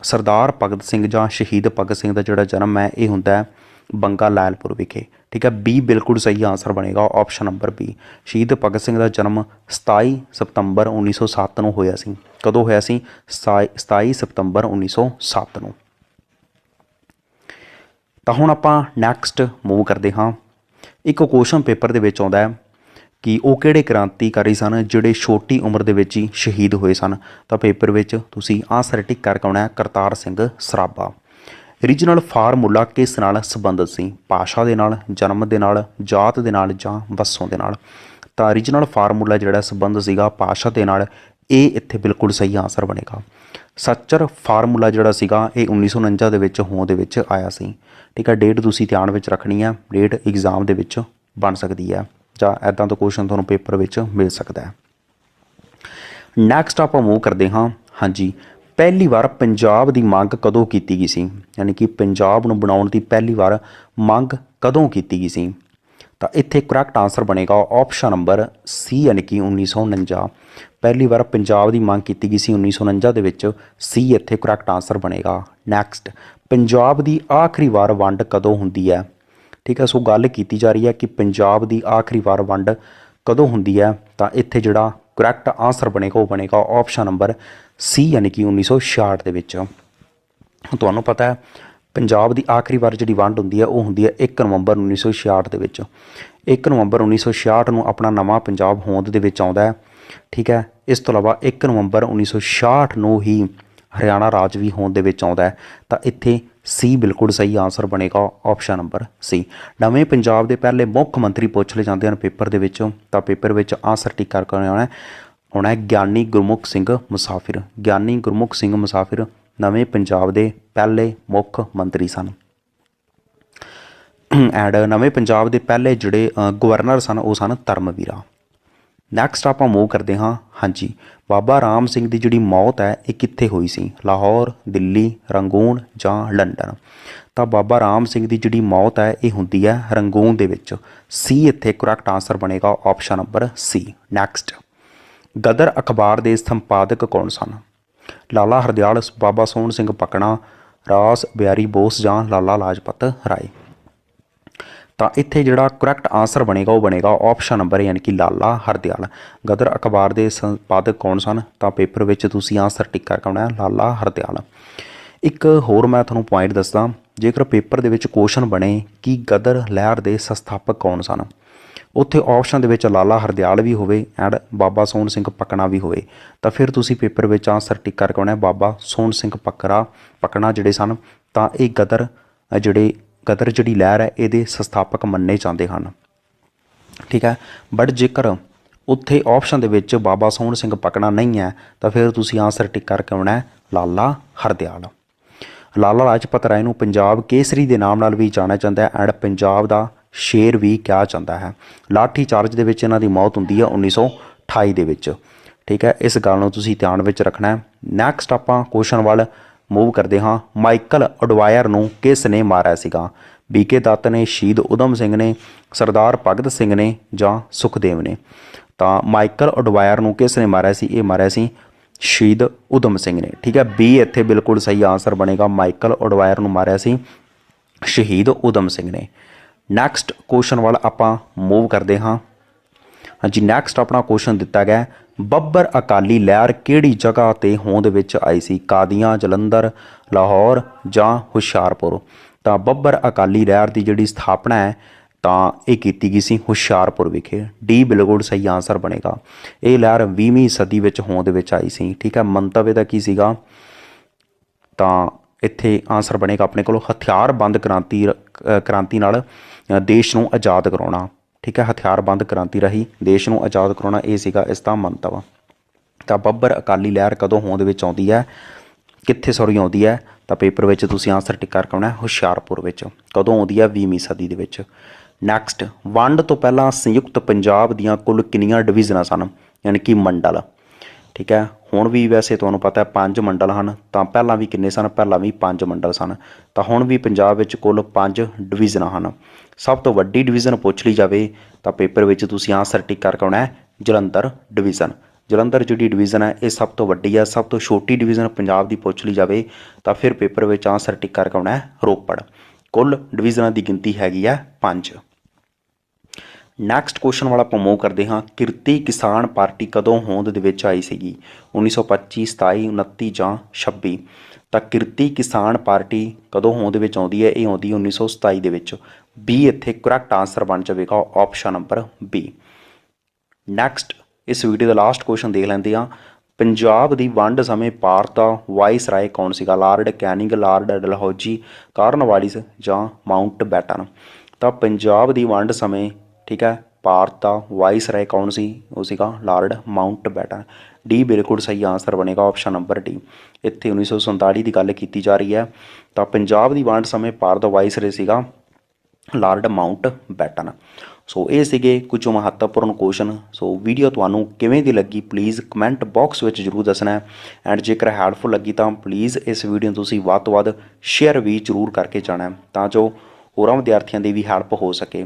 ਸਰਦਾਰ ਭਗਤ ਸਿੰਘ ਜਾਂ ਸ਼ਹੀਦ ਭਗਤ ਸਿੰਘ ਦਾ ਜਿਹੜਾ ਜਨਮ ਹੈ ਇਹ ਹੁੰਦਾ ਹੈ ਬੰਗਾ ਲਾਲਪੁਰ ਵਿਖੇ ਠੀਕ ਹੈ ਬੀ ਬਿਲਕੁਲ ਸਹੀ ਆਨਸਰ ਬਣੇਗਾ ਆਪਸ਼ਨ ਨੰਬਰ ਬੀ ਸ਼ਹੀਦ ਭਗਤ ਸਿੰਘ ਦਾ ਜਨਮ 27 ਸਤੰਬਰ 1907 ਨੂੰ ਹੋਇਆ ਸੀ ਕਦੋਂ ਹੋਇਆ ਸੀ 27 ਸਤੰਬਰ 1907 ਨੂੰ ਤਾਂ ਹੁਣ ਆਪਾਂ ਨੈਕਸਟ ਮੂਵ ਕਰਦੇ ਹਾਂ ਇੱਕ ਕੁਐਸਚਨ ਪੇਪਰ ਦੇ ਵਿੱਚ ਆਉਂਦਾ ਹੈ ਕਿ ਉਹ ਕਿਹੜੇ ਕ੍ਰਾਂਤੀਕਾਰੀ ਸਨ ਜਿਹੜੇ ਛੋਟੀ ਉਮਰ ਦੇ ਵਿੱਚ ਹੀ ਸ਼ਹੀਦ ਹੋਏ ਸਨ ਤਾਂ ਪੇਪਰ ਵਿੱਚ ਤੁਸੀਂ ਆਨਸਰ ਟਿਕ ਕਰਕੇ ਆਉਣਾ ਹੈ ਕਰਤਾਰ ਸਿੰਘ ਸਰਾਭਾ ਰੀਜਨਲ ਫਾਰਮੂਲਾ ਕਿਸ ਨਾਲ ਸੰਬੰਧਿਤ ਸੀ ਭਾਸ਼ਾ ਦੇ ਨਾਲ ਜਨਮ ਦੇ ਨਾਲ ਜਾਤ ਦੇ ਨਾਲ ਜਾਂ ਵਸੋਂ ਦੇ ਨਾਲ ਤਾਂ ਰੀਜਨਲ ਫਾਰਮੂਲਾ ਜਿਹੜਾ ਸੰਬੰਧ ਸੀਗਾ ਭਾਸ਼ਾ ਦੇ ਨਾਲ ਇਹ ਇੱਥੇ ਬਿਲਕੁਲ ਸਹੀ ਆਨਸਰ ਬਣੇਗਾ ਸੱਚਰ ਫਾਰਮੂਲਾ ਜਿਹੜਾ ਸੀਗਾ ਇਹ 1949 ਦੇ ਵਿੱਚ ਹੋਂਦ ਦੇ ਵਿੱਚ ਆਇਆ ਸੀ ਠੀਕ ਆ ਡੇਟ ਤੁਸੀਂ ਧਿਆਨ ਵਿੱਚ ਰੱਖਣੀ ਆ ਡੇਟ ਐਗਜ਼ਾਮ ਦੇ ਵਿੱਚ ਬਣ ਸਕਦੀ ਆ ਜਾਂ ਐਦਾਂ ਦਾ ਕੁਐਸਚਨ ਤੁਹਾਨੂੰ ਪੇਪਰ ਵਿੱਚ ਮਿਲ ਸਕਦਾ ਹੈ ਨੈਕਸਟ ਆਪਾਂ ਮੂਵ ਕਰਦੇ ਹਾਂ ਹਾਂਜੀ ਪਹਿਲੀ ਵਾਰ ਪੰਜਾਬ ਦੀ ਮੰਗ ਕਦੋਂ ਕੀਤੀ ਗਈ ਸੀ ਯਾਨੀ ਕਿ ਪੰਜਾਬ ਨੂੰ ਬਣਾਉਣ ਦੀ ਪਹਿਲੀ ਵਾਰ ਮੰਗ ਕਦੋਂ ਕੀਤੀ ਗਈ ਸੀ ਤਾਂ ਇੱਥੇ ਕਰੈਕਟ ਆਨਸਰ ਬਣੇਗਾ ਆਪਸ਼ਨ ਨੰਬਰ ਸੀ ਯਾਨੀ ਕਿ 1949 ਪਹਿਲੀ ਵਾਰ ਪੰਜਾਬ ਦੀ ਮੰਗ ਕੀਤੀ ਗਈ ਸੀ 1949 ਦੇ ਵਿੱਚ ਸੀ ਇੱਥੇ ਕਰੈਕਟ ਆਨਸਰ ਬਣੇਗਾ ਨੈਕਸਟ ਪੰਜਾਬ ਦੀ ਆਖਰੀ ਵਾਰ ਵੰਡ ਕਦੋਂ ਹੁੰਦੀ ਹੈ ਠੀਕ ਹੈ ਸੋ ਗੱਲ ਕੀਤੀ ਜਾ ਰਹੀ ਹੈ ਕਿ ਪੰਜਾਬ ਦੀ ਆਖਰੀ ਵਾਰ ਵੰਡ ਕਦੋਂ ਹੁੰਦੀ ਹੈ ਤਾਂ ਇੱਥੇ ਜਿਹੜਾ ਕਰੈਕਟ ਆਨਸਰ ਬਣੇਗਾ ਉਹ ਬਣੇਗਾ ਆਪਸ਼ਨ ਨੰਬਰ ਸੀ ਯਾਨੀ ਕਿ 1966 ਦੇ ਵਿੱਚ ਤੁਹਾਨੂੰ ਪਤਾ ਹੈ ਪੰਜਾਬ ਦੀ ਆਖਰੀ ਵਾਰ ਜਿਹੜੀ ਵੰਡ ਹੁੰਦੀ ਹੈ ਉਹ ਹੁੰਦੀ ਹੈ 1 ਨਵੰਬਰ 1966 ਦੇ ਵਿੱਚ 1 ਨਵੰਬਰ 1966 ਨੂੰ ਆਪਣਾ ਨਵਾਂ ਪੰਜਾਬ ਹੋਂਦ ਦੇ ਵਿੱਚ ਆਉਂਦਾ ਹੈ ਠੀਕ ਹੈ ਇਸ ਤੋਂ ਇਲਾਵਾ 1 ਨਵੰਬਰ 1966 ਨੂੰ ਹੀ ਹਰਿਆਣਾ ਰਾਜ ਵੀ ਹੋਂਦ ਦੇ ਵਿੱਚ ਆਉਂਦਾ ਹੈ ਤਾਂ ਇੱਥੇ ਸੀ ਬਿਲਕੁਲ ਸਹੀ ਆਨਸਰ ਬਣੇਗਾ ਆਪਸ਼ਨ ਨੰਬਰ ਸੀ ਨਵੇਂ ਪੰਜਾਬ ਦੇ ਪਹਿਲੇ ਮੁੱਖ ਮੰਤਰੀ ਪੁੱਛ ਲਏ ਜਾਂਦੇ ਹਨ ਪੇਪਰ ਦੇ ਵਿੱਚੋਂ ਤਾਂ ਪੇਪਰ ਵਿੱਚ ਆਨਸਰ ਟਿਕਾ ਕਰ ਕਰਨਾ ਹੋਣਾ ਹੈ ਗਿਆਨੀ ਗੁਰਮੁਖ ਸਿੰਘ ਮੁਸਾਫਿਰ ਗਿਆਨੀ ਗੁਰਮੁਖ ਸਿੰਘ ਮੁਸਾਫਿਰ ਨਵੇਂ ਪੰਜਾਬ ਦੇ ਪਹਿਲੇ ਮੁੱਖ ਮੰਤਰੀ ਸਨ ਐਂਡ ਨਵੇਂ ਪੰਜਾਬ ਦੇ ਪਹਿਲੇ ਜਿਹੜੇ ਗਵਰਨਰ ਸਨ ਉਹ ਸਨ ਧਰਮਵੀਰਾ ਨੈਕਸਟ ਆਪਾਂ ਮੂਵ ਕਰਦੇ ਹਾਂ ਹਾਂਜੀ ਬਾਬਾ ਰਾਮ ਸਿੰਘ ਦੀ ਜਿਹੜੀ ਮੌਤ ਹੈ ਇਹ ਕਿੱਥੇ ਹੋਈ ਸੀ ਲਾਹੌਰ ਦਿੱਲੀ ਰੰਗੂਨ ਜਾਂ ਲੰਡਨ ਤਾਂ ਬਾਬਾ ਰਾਮ ਸਿੰਘ ਦੀ ਜਿਹੜੀ ਮੌਤ ਹੈ ਇਹ ਹੁੰਦੀ ਹੈ ਰੰਗੂਨ ਦੇ ਵਿੱਚ ਸੀ ਇੱਥੇ ਕਰੈਕਟ ਆਨਸਰ ਬਣੇਗਾ option number C next Ghadar ਅਖਬਾਰ ਦੇ ਸੰਪਾਦਕ ਕੌਣ ਸਨ ਲਾਲਾ ਹਰਦਿਆਲ ਬਾਬਾ ਸੋਹਣ ਸਿੰਘ ਪਕਣਾ ਰਾਸ ਬਿਆਰੀ ਬੋਸ ਜਾਂ ਲਾਲਾ ਲਾਜਪਤ ਰਾਏ ਤਾਂ ਇੱਥੇ ਜਿਹੜਾ ਕਰੈਕਟ ਆਨਸਰ ਬਣੇਗਾ ਉਹ ਬਣੇਗਾ ਆਪਸ਼ਨ ਨੰਬਰ ਯਾਨੀ ਕਿ ਲਾਲਾ ਹਰਦਿਆਲ ਗਦਰ ਅਖਬਾਰ ਦੇ ਸੰਪਾਦਕ ਕੌਣ ਸਨ ਤਾਂ ਪੇਪਰ ਵਿੱਚ ਤੁਸੀਂ ਆਨਸਰ ਟਿਕ ਕਰ ਆਉਣਾ ਲਾਲਾ ਹਰਦਿਆਲ ਇੱਕ ਹੋਰ ਮੈਂ ਤੁਹਾਨੂੰ ਪੁਆਇੰਟ ਦੱਸਦਾ ਜੇਕਰ ਪੇਪਰ ਦੇ ਵਿੱਚ ਕੁਐਸਚਨ ਬਣੇ ਕਿ ਗਦਰ ਲਹਿਰ ਦੇ ਸੰਸਥਾਪਕ ਕੌਣ ਸਨ ਉੱਥੇ ਆਪਸ਼ਨ ਦੇ ਵਿੱਚ ਲਾਲਾ ਹਰਦਿਆਲ ਵੀ ਹੋਵੇ ਐਂਡ ਬਾਬਾ ਸੋਹਣ ਸਿੰਘ ਪੱਕਣਾ ਵੀ ਹੋਵੇ ਤਾਂ ਫਿਰ ਤੁਸੀਂ ਪੇਪਰ ਵਿੱਚ ਆਨਸਰ ਟਿਕ ਕਰਕੇ ਆਉਣਾ ਬਾਬਾ ਸੋਹਣ ਸਿੰਘ ਪੱਕਰਾ ਪੱਕਣਾ ਜਿਹੜੇ ਸਨ ਤਾਂ ਇਹ ਗਦਰ ਜਿਹੜੇ ਗਦਰ ਜਿਹੜੀ ਲਹਿਰ ਹੈ ਇਹਦੇ ਸਥਾਪਕ ਮੰਨੇ ਜਾਂਦੇ ਹਨ ਠੀਕ ਹੈ ਬਟ ਜੇਕਰ ਉੱਥੇ ਆਪਸ਼ਨ ਦੇ ਵਿੱਚ ਬਾਬਾ ਸੋਹਣ ਸਿੰਘ ਪਕਣਾ ਨਹੀਂ ਹੈ ਤਾਂ ਫਿਰ ਤੁਸੀਂ ਆਨਸਰ ਟਿਕ ਕਰਕੇ ਆਉਣਾ ਹੈ ਲਾਲਾ ਹਰਦਿਆਲ ਲਾਲਾ ਲਾਜਪਤ ਰਾਏ ਨੂੰ ਪੰਜਾਬ ਕੇਸਰੀ ਦੇ ਨਾਮ ਨਾਲ ਵੀ ਜਾਣਿਆ ਜਾਂਦਾ ਹੈ ਐਂਡ ਪੰਜਾਬ ਦਾ ਸ਼ੇਰ ਵੀ ਕਿਹਾ ਜਾਂਦਾ ਹੈ ਲਾਠੀ ਚਾਰਜ ਦੇ ਵਿੱਚ ਇਹਨਾਂ ਦੀ ਮੌਤ ਹੁੰਦੀ ਹੈ 1928 ਦੇ ਵਿੱਚ ਠੀਕ ਹੈ ਇਸ ਗੱਲ ਨੂੰ ਤੁਸੀਂ ਧਿਆਨ ਵਿੱਚ ਰੱਖਣਾ ਹੈ ਨੈਕਸਟ ਆਪਾਂ ਕੁਐਸਚਨ ਵੱਲ ਮੂਵ ਕਰਦੇ ਹਾਂ ਮਾਈਕਲ ਅਡਵਾਇਰ ਨੂੰ ਕਿਸ ਨੇ ਮਾਰਿਆ ਸੀਗਾ ਬੀਕੇ ਦੱਤ ਨੇ ਸ਼ਹੀਦ ਉਦਮ ਸਿੰਘ ਨੇ ਸਰਦਾਰ ਭਗਤ ਸਿੰਘ ਨੇ ਜਾਂ ਸੁਖਦੇਵ ਨੇ ਤਾਂ ਮਾਈਕਲ ਅਡਵਾਇਰ ਨੂੰ ਕਿਸ ਨੇ ਮਾਰਿਆ ਸੀ ਇਹ ਮਾਰਿਆ ਸੀ ਸ਼ਹੀਦ ਉਦਮ ਸਿੰਘ ਨੇ ਠੀਕ ਹੈ ਬੀ ਇੱਥੇ ਬਿਲਕੁਲ ਸਹੀ ਆਨਸਰ ਬਣੇਗਾ ਮਾਈਕਲ ਅਡਵਾਇਰ ਨੂੰ ਮਾਰਿਆ ਸੀ ਸ਼ਹੀਦ ਉਦਮ ਸਿੰਘ ਨੇ ਨੈਕਸਟ ਕੁਐਸਚਨ ਵੱਲ ਆਪਾਂ ਮੂਵ ਕਰਦੇ ਹਾਂ ਹਾਂਜੀ ਨੈਕਸਟ ਆਪਣਾ ਕੁਐਸਚਨ ਦਿੱਤਾ ਗਿਆ ਬੱਬਰ ਅਕਾਲੀ ਲਹਿਰ ਕਿਹੜੀ ਜਗ੍ਹਾ ਤੇ ਹੋਂਦ ਵਿੱਚ ਆਈ ਸੀ ਕਾਦੀਆਂ ਜਲੰਧਰ ਲਾਹੌਰ ਜਾਂ ਹੁਸ਼ਿਆਰਪੁਰ ਤਾਂ ਬੱਬਰ ਅਕਾਲੀ ਲਹਿਰ ਦੀ ਜਿਹੜੀ ਸਥਾਪਨਾ ਹੈ ਤਾਂ ਇਹ ਕੀਤੀ ਗਈ ਸੀ ਹੁਸ਼ਿਆਰਪੁਰ ਵਿਖੇ ਡੀ ਬਿਲਕੁਲ ਸਹੀ ਆਨਸਰ ਬਣੇਗਾ ਇਹ ਲਹਿਰ 20ਵੀਂ ਸਦੀ ਵਿੱਚ ਹੋਂਦ ਵਿੱਚ ਆਈ ਸੀ ਠੀਕ ਹੈ ਮੰਤਵ ਇਹਦਾ ਕੀ ਸੀਗਾ ਤਾਂ ਇੱਥੇ ਆਨਸਰ ਬਣੇਗਾ ਆਪਣੇ ਕੋਲ ਹਥਿਆਰਬੰਦ ਕ੍ਰਾਂਤੀ ਕ੍ਰਾਂਤੀ ਨਾਲ ਦੇਸ਼ ਨੂੰ ਆਜ਼ਾਦ ਕਰਾਉਣਾ ਠੀਕ ਹੈ ਹਥਿਆਰਬੰਦ ਕ੍ਰਾਂਤੀ ਰਹੀ ਦੇਸ਼ ਨੂੰ ਆਜ਼ਾਦ ਕਰਾਉਣਾ ਇਹ ਸੀਗਾ ਇਸ ਦਾ ਮੰਤਵ ਤਾਂ ਬੱਬਰ ਅਕਾਲੀ ਲਹਿਰ ਕਦੋਂ ਹੋਂਦ ਵਿੱਚ ਆਉਂਦੀ ਹੈ ਕਿੱਥੇ ਸੌਰੀ ਆਉਂਦੀ ਹੈ ਤਾਂ ਪੇਪਰ ਵਿੱਚ ਤੁਸੀਂ ਆਨਸਰ ਟਿਕ ਕਰ ਹੈ ਹੁਸ਼ਿਆਰਪੁਰ ਵਿੱਚ ਕਦੋਂ ਆਉਂਦੀ ਹੈ 20ਵੀਂ ਸਦੀ ਦੇ ਵਿੱਚ ਨੈਕਸਟ ਵੰਡ ਤੋਂ ਪਹਿਲਾਂ ਸੰਯੁਕਤ ਪੰਜਾਬ ਦੀਆਂ ਕੁੱਲ ਕਿੰਨੀਆਂ ਡਿਵੀਜ਼ਨਾਂ ਸਨ ਯਾਨੀ ਕਿ ਮੰਡਲ ਠੀਕ ਹੈ ਹੁਣ ਵੀ ਵੈਸੇ ਤੁਹਾਨੂੰ ਪਤਾ ਹੈ ਪੰਜ ਮੰਡਲ ਹਨ ਤਾਂ ਪਹਿਲਾਂ ਵੀ ਕਿੰਨੇ ਸਨ ਪਹਿਲਾਂ ਵੀ ਪੰਜ ਮੰਡਲ ਸਨ ਤਾਂ ਹੁਣ ਵੀ ਪੰਜਾਬ ਵਿੱਚ ਕੁੱਲ ਪੰਜ ਡਿਵੀਜ਼ਨਾਂ ਹਨ ਸਭ ਤੋਂ ਵੱਡੀ ਡਿਵੀਜ਼ਨ ਪੁੱਛ ਲਈ ਜਾਵੇ ਤਾਂ ਪੇਪਰ ਵਿੱਚ ਤੁਸੀਂ ਆਨਸਰ ਟਿਕ ਕਰਕੇ ਆਉਣਾ ਹੈ ਜਲੰਧਰ ਡਿਵੀਜ਼ਨ ਜਲੰਧਰ ਜਿਹੜੀ ਡਿਵੀਜ਼ਨ ਹੈ ਇਹ ਸਭ ਤੋਂ ਵੱਡੀ ਹੈ ਸਭ ਤੋਂ ਛੋਟੀ ਡਿਵੀਜ਼ਨ ਪੰਜਾਬ ਦੀ ਪੁੱਛ ਲਈ ਜਾਵੇ ਤਾਂ ਫਿਰ ਪੇਪਰ ਵਿੱਚ ਆਨਸਰ ਟਿਕ ਕਰਕੇ ਆਉਣਾ ਹੈ ਰੋਪੜ ਕੁੱਲ ਡਿਵੀਜ਼ਨਾਂ ਦੀ ਗਿਣਤੀ ਹੈਗੀ ਆ 5 ਨੈਕਸਟ ਕੁਐਸਚਨ ਵਾਲਾ ਆਪਾਂ ਮੂਵ ਕਰਦੇ ਹਾਂ ਕਿਰਤੀ ਕਿਸਾਨ ਪਾਰਟੀ ਕਦੋਂ ਹੋਂਦ ਦੇ ਵਿੱਚ ਆਈ ਸੀਗੀ 1925 27 29 ਜਾਂ 26 ਤਾਂ ਕਿਰਤੀ ਕਿਸਾਨ ਪਾਰਟੀ ਕਦੋਂ ਹੋਂਦ ਵਿੱਚ ਆਉਂਦੀ ਹੈ ਇਹ ਆਉਂਦੀ 1927 ਦੇ ਵਿੱਚ B ਇੱਥੇ ਕਰੈਕਟ ਆਨਸਰ ਬਣ ਜਾਵੇਗਾ ਆਪਸ਼ਨ ਨੰਬਰ B ਨੈਕਸਟ ਇਸ ਵੀਡੀਓ ਦਾ ਲਾਸਟ ਕੁਐਸਚਨ ਦੇਖ ਲੈਂਦੇ ਹਾਂ ਪੰਜਾਬ ਦੀ ਵੰਡ ਸਮੇਂ ਭਾਰਤ ਦਾ ਵਾਇਸ ਰਾਏ ਕੌਣ ਸੀਗਾ Lord Canning Lord Dalhousie Cornwallis ਜਾਂ ਮਾਉਂਟ ਬੈਟਨ ਤਾਂ ਪੰਜਾਬ ਦੀ ਵੰਡ ਸਮੇਂ ਠੀਕ ਹੈ ਭਾਰਤ ਦਾ ਵਾਈਸ ਰਾਇ ਕੌਣ ਸੀ ਉਹ ਸੀਗਾ ਲਾਰਡ ਮਾਉਂਟ ਬੈਟਨ ਡੀ ਬਿਲਕੁਲ ਸਹੀ ਆਨਸਰ ਬਣੇਗਾ ਆਪਸ਼ਨ ਨੰਬਰ ਡੀ ਇੱਥੇ 1947 ਦੀ ਗੱਲ ਕੀਤੀ ਜਾ ਰਹੀ ਹੈ ਤਾਂ ਪੰਜਾਬ ਦੀ ਵੰਡ ਸਮੇਂ ਭਾਰਤ ਦਾ ਵਾਈਸ ਰਾਇ ਸੀਗਾ ਲਾਰਡ ਮਾਉਂਟ ਬੈਟਨ ਸੋ ਇਹ ਸੀਗੇ ਕੁਝ ਮਹੱਤਵਪੂਰਨ ਕੁਐਸਚਨ ਸੋ ਵੀਡੀਓ ਤੁਹਾਨੂੰ ਕਿਵੇਂ ਦੀ ਲੱਗੀ ਪਲੀਜ਼ ਕਮੈਂਟ ਬਾਕਸ ਵਿੱਚ ਜਰੂਰ ਦੱਸਣਾ ਐਂਡ ਜੇਕਰ ਹੈਲਪਫੁਲ ਲੱਗੀ ਤਾਂ ਪਲੀਜ਼ ਇਸ ਵੀਡੀਓ ਨੂੰ ਤੁਸੀਂ ਵੱਧ ਤੋਂ ਵੱਧ ਸ਼ੇਅਰ ਵੀ ਜਰੂਰ ਕਰਕੇ ਜਾਣਾ ਤਾਂ ਜੋ ਹੋਰਾਂ ਵਿਦਿਆਰਥੀਆਂ ਦੀ ਵੀ ਹੈਲਪ ਹੋ ਸਕੇ